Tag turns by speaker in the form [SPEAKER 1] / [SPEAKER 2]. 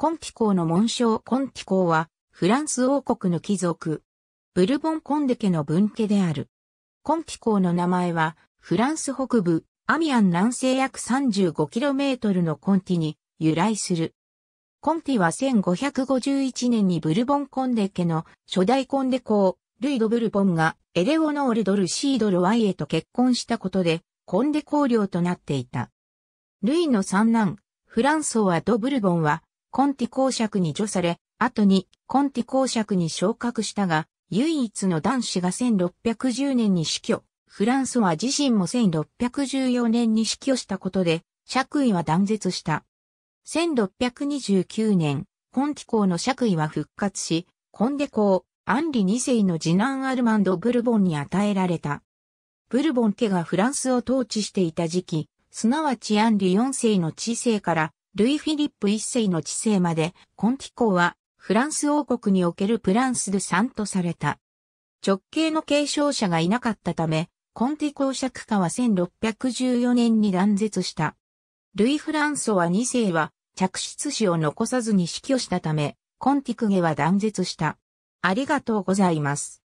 [SPEAKER 1] コンティ公の
[SPEAKER 2] 紋章コンティ公は、フランス王国の貴族、ブルボン・コンデ家の分家である。コンティ公の名前は、フランス北部、アミアン南西約 35km のコンティに由来する。コンティは1551年にブルボン・コンデ家の初代コンデ公、ルイ・ド・ブルボンがエレオノール・ドルシード・ロワイエと結婚したことで、コンデ公領となっていた。ルイの三男、フランソワ・ド・ブルボンは、コンティ公爵に除され、後にコンティ公爵に昇格したが、唯一の男子が1610年に死去。フランソワ自身も1614年に死去したことで、爵位は断絶した。1629年、コンティ公の爵位は復活し、コンデ公、アンリ2世の次男アルマンド・ブルボンに与えられた。ブルボン家がフランスを統治していた時期、すなわちアンリ4世の知性からルイ・フィリップ一世の治世まで、コンティ港は、フランス王国におけるプランス・ド・サンとされた。直系の継承者がいなかったため、コンティ公爵家は1614年に断絶した。ルイ・フランソワ2世は、嫡出子を残さずに死去したため、コンティクゲは断絶した。ありがとうございます。